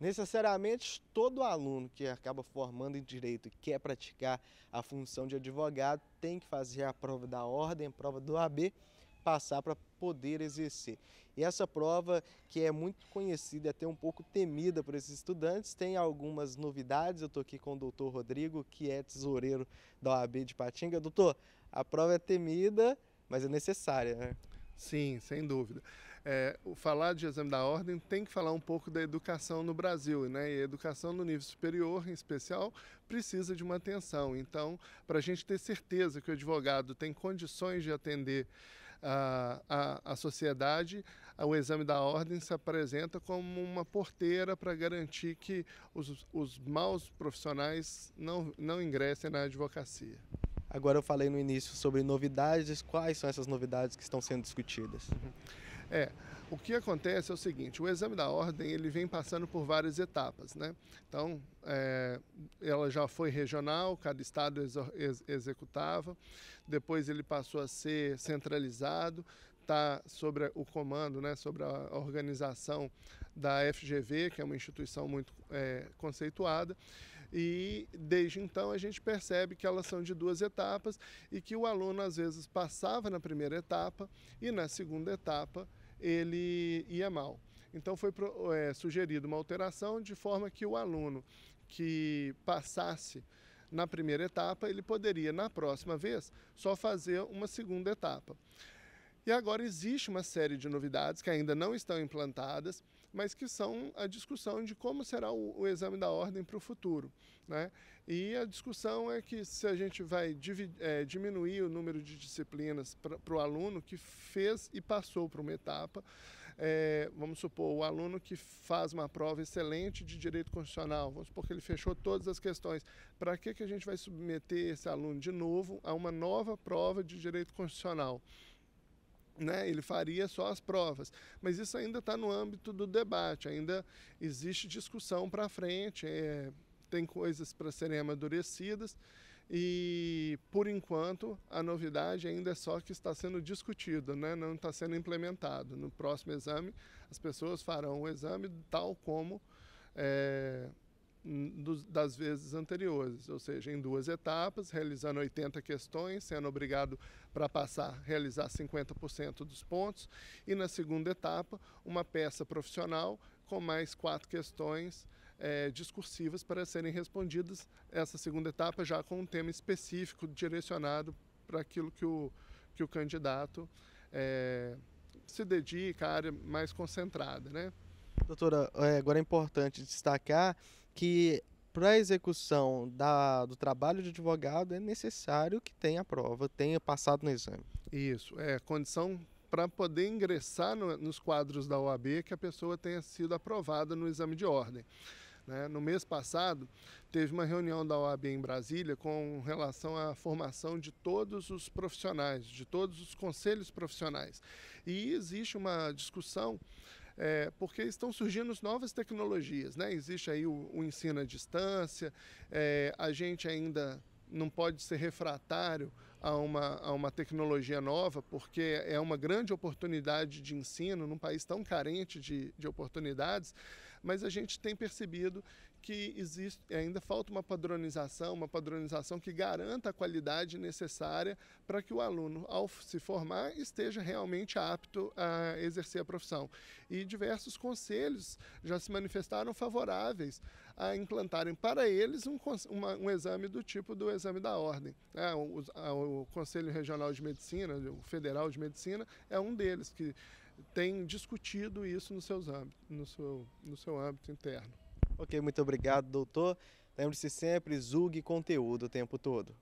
Necessariamente, todo aluno que acaba formando em direito e quer praticar a função de advogado tem que fazer a prova da ordem, prova do AB, passar para poder exercer. E essa prova, que é muito conhecida e até um pouco temida por esses estudantes, tem algumas novidades. Eu estou aqui com o doutor Rodrigo, que é tesoureiro da OAB de Patinga. Doutor, a prova é temida, mas é necessária, né? Sim, sem dúvida é, falar de exame da ordem tem que falar um pouco da educação no Brasil, né? E a educação no nível superior, em especial, precisa de uma atenção. Então, para a gente ter certeza que o advogado tem condições de atender a, a, a sociedade, o exame da ordem se apresenta como uma porteira para garantir que os, os maus profissionais não, não ingressem na advocacia. Agora eu falei no início sobre novidades, quais são essas novidades que estão sendo discutidas? Uhum. É, o que acontece é o seguinte, o exame da ordem ele vem passando por várias etapas, né? Então, é, ela já foi regional, cada estado ex ex executava, depois ele passou a ser centralizado, está sobre o comando, né, sobre a organização da FGV, que é uma instituição muito é, conceituada, e desde então a gente percebe que elas são de duas etapas e que o aluno às vezes passava na primeira etapa e na segunda etapa ele ia mal. Então foi é, uma alteração de forma que o aluno que passasse na primeira etapa, ele poderia, na próxima vez, só fazer uma segunda etapa. E agora existe uma série de novidades que ainda não estão implantadas mas que são a discussão de como será o, o exame da ordem para o futuro. Né? E a discussão é que se a gente vai é, diminuir o número de disciplinas para o aluno que fez e passou para uma etapa, é, vamos supor, o aluno que faz uma prova excelente de direito constitucional, vamos supor que ele fechou todas as questões, para que, que a gente vai submeter esse aluno de novo a uma nova prova de direito constitucional? né? Ele faria só as provas. Mas isso ainda está no âmbito do debate, ainda existe discussão para frente, é, tem coisas para serem amadurecidas e, por enquanto, a novidade ainda é só que está sendo discutida, né? não está sendo implementado. No próximo exame, as pessoas farão o exame tal como. É, das vezes anteriores, ou seja, em duas etapas, realizando 80 questões, sendo obrigado para passar realizar 50% dos pontos, e na segunda etapa, uma peça profissional com mais quatro questões é, discursivas para serem respondidas, essa segunda etapa já com um tema específico direcionado para aquilo que o, que o candidato é, se dedica, a área mais concentrada. Né? Doutora, é, agora é importante destacar que para a execução da, do trabalho de advogado é necessário que tenha prova, tenha passado no exame. Isso, é condição para poder ingressar no, nos quadros da OAB que a pessoa tenha sido aprovada no exame de ordem. Né? No mês passado, teve uma reunião da OAB em Brasília com relação à formação de todos os profissionais, de todos os conselhos profissionais. E existe uma discussão é, porque estão surgindo novas tecnologias, né? Existe aí o, o ensino à distância, é, a gente ainda não pode ser refratário a uma, a uma tecnologia nova, porque é uma grande oportunidade de ensino num país tão carente de, de oportunidades, mas a gente tem percebido que existe, ainda falta uma padronização, uma padronização que garanta a qualidade necessária para que o aluno, ao se formar, esteja realmente apto a exercer a profissão. E diversos conselhos já se manifestaram favoráveis a implantarem para eles um, uma, um exame do tipo do exame da ordem. Ah, o, o Conselho Regional de Medicina, o Federal de Medicina, é um deles que tem discutido isso no, seus âmbito, no, seu, no seu âmbito interno. Ok, muito obrigado, doutor. Lembre-se sempre, julgue conteúdo o tempo todo.